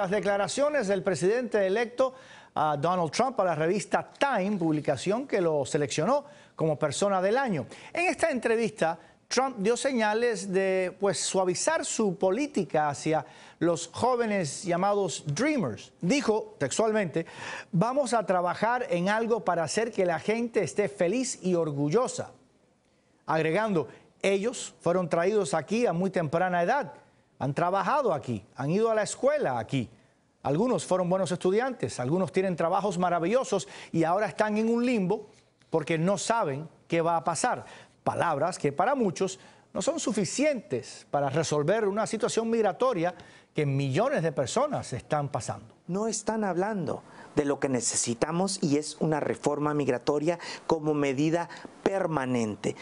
Las declaraciones del presidente electo Donald Trump a la revista Time, publicación que lo seleccionó como persona del año. En esta entrevista, Trump dio señales de pues, suavizar su política hacia los jóvenes llamados Dreamers. Dijo textualmente, vamos a trabajar en algo para hacer que la gente esté feliz y orgullosa. Agregando, ellos fueron traídos aquí a muy temprana edad han trabajado aquí, han ido a la escuela aquí. Algunos fueron buenos estudiantes, algunos tienen trabajos maravillosos y ahora están en un limbo porque no saben qué va a pasar. Palabras que para muchos no son suficientes para resolver una situación migratoria que millones de personas están pasando. No están hablando de lo que necesitamos y es una reforma migratoria como medida permanente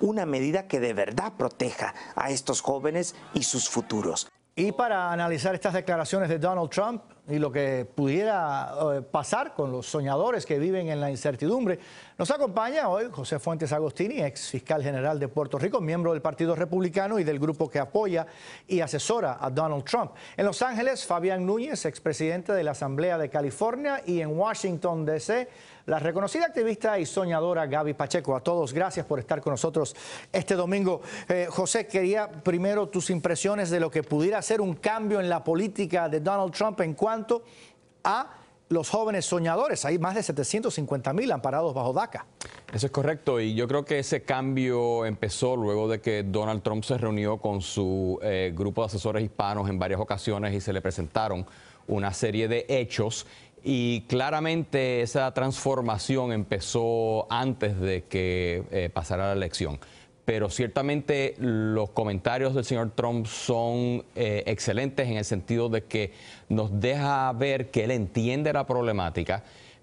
una medida que de verdad proteja a estos jóvenes y sus futuros. Y para analizar estas declaraciones de Donald Trump, y lo que pudiera eh, pasar con los soñadores que viven en la incertidumbre. Nos acompaña hoy José Fuentes Agostini, ex fiscal general de Puerto Rico, miembro del Partido Republicano y del grupo que apoya y asesora a Donald Trump. En Los Ángeles, Fabián Núñez, ex presidente de la Asamblea de California, y en Washington, D.C., la reconocida activista y soñadora Gaby Pacheco. A todos, gracias por estar con nosotros este domingo. Eh, José, quería primero tus impresiones de lo que pudiera ser un cambio en la política de Donald Trump en cuanto a los jóvenes soñadores. Hay más de 750 mil amparados bajo DACA. Eso es correcto y yo creo que ese cambio empezó luego de que Donald Trump se reunió con su eh, grupo de asesores hispanos en varias ocasiones y se le presentaron una serie de hechos y claramente esa transformación empezó antes de que eh, pasara la elección pero ciertamente los comentarios del señor Trump son eh, excelentes en el sentido de que nos deja ver que él entiende la problemática,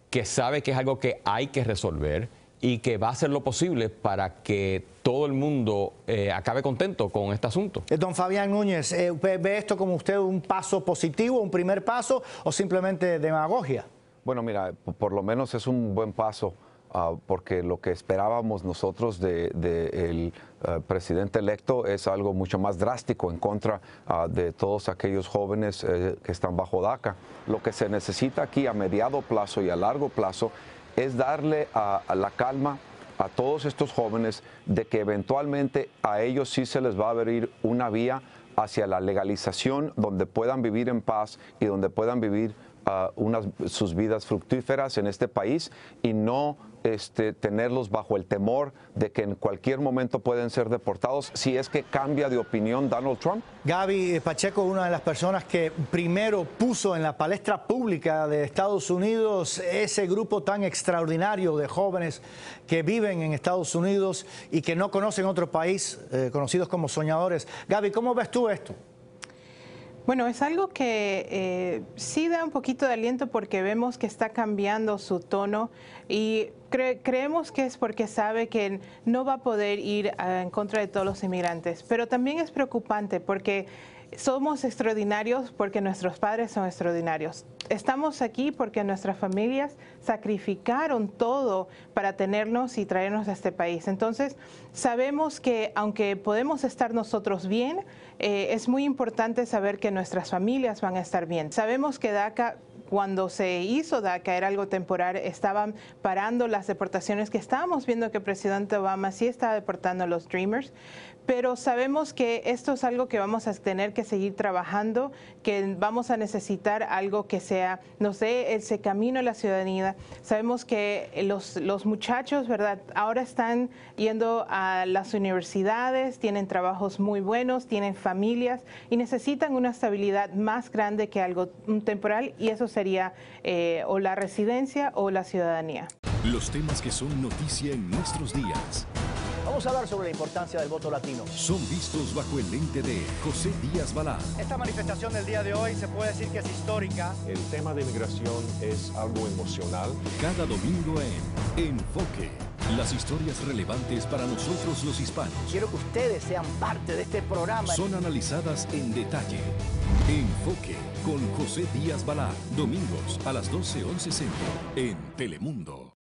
que sabe que es algo que hay que resolver y que va a hacer lo posible para que todo el mundo eh, acabe contento con este asunto. Eh, don Fabián Núñez, ¿ve esto como usted un paso positivo, un primer paso o simplemente demagogia? Bueno, mira, por lo menos es un buen paso Ah, porque lo que esperábamos nosotros del eh, presidente electo es algo mucho más drástico en contra ah, de todos aquellos jóvenes eh, que están bajo DACA. Lo que se necesita aquí a mediado plazo y a largo plazo es darle la calma a todos estos jóvenes de que eventualmente a ellos sí se les va a abrir una vía hacia la legalización donde puedan vivir en paz y donde puedan vivir unas, sus vidas fructíferas en este país y no este, tenerlos bajo el temor de que en cualquier momento pueden ser deportados si es que cambia de opinión Donald Trump? Gaby Pacheco, una de las personas que primero puso en la palestra pública de Estados Unidos ese grupo tan extraordinario de jóvenes que viven en Estados Unidos y que no conocen otro país, eh, conocidos como soñadores. Gaby, ¿cómo ves tú esto? Bueno, es algo que eh, sí da un poquito de aliento porque vemos que está cambiando su tono y creemos que es porque sabe que no va a poder ir ah, en contra de todos los inmigrantes, pero también es preocupante porque somos extraordinarios porque nuestros padres son extraordinarios. Estamos aquí porque nuestras familias sacrificaron todo para tenernos y traernos a este país. Entonces, sabemos que aunque podemos estar nosotros bien, eh, es muy importante saber que nuestras familias van a estar bien. Sabemos que DACA cuando se hizo DACA era algo temporal, estaban parando las deportaciones que estábamos viendo que el presidente Obama sí estaba deportando a los Dreamers, pero sabemos que esto es algo que vamos a tener que seguir trabajando, que vamos a necesitar algo que sea, nos dé ese camino a la ciudadanía. Sabemos que los, muchachos, ¿verdad? Ahora están yendo a las universidades, tienen trabajos muy buenos, tienen familias y necesitan una estabilidad más grande que algo temporal y eso sería eh, o la residencia o la ciudadanía. Los temas que son noticia en nuestros días a hablar sobre la importancia del voto latino. Son vistos bajo el lente de José Díaz Balá. Esta manifestación del día de hoy se puede decir que es histórica. El tema de migración es algo emocional. Cada domingo en Enfoque. Las historias relevantes para nosotros los hispanos. Quiero que ustedes sean parte de este programa. Son analizadas en detalle. Enfoque con José Díaz Balá. Domingos a las 12.11 Centro en Telemundo.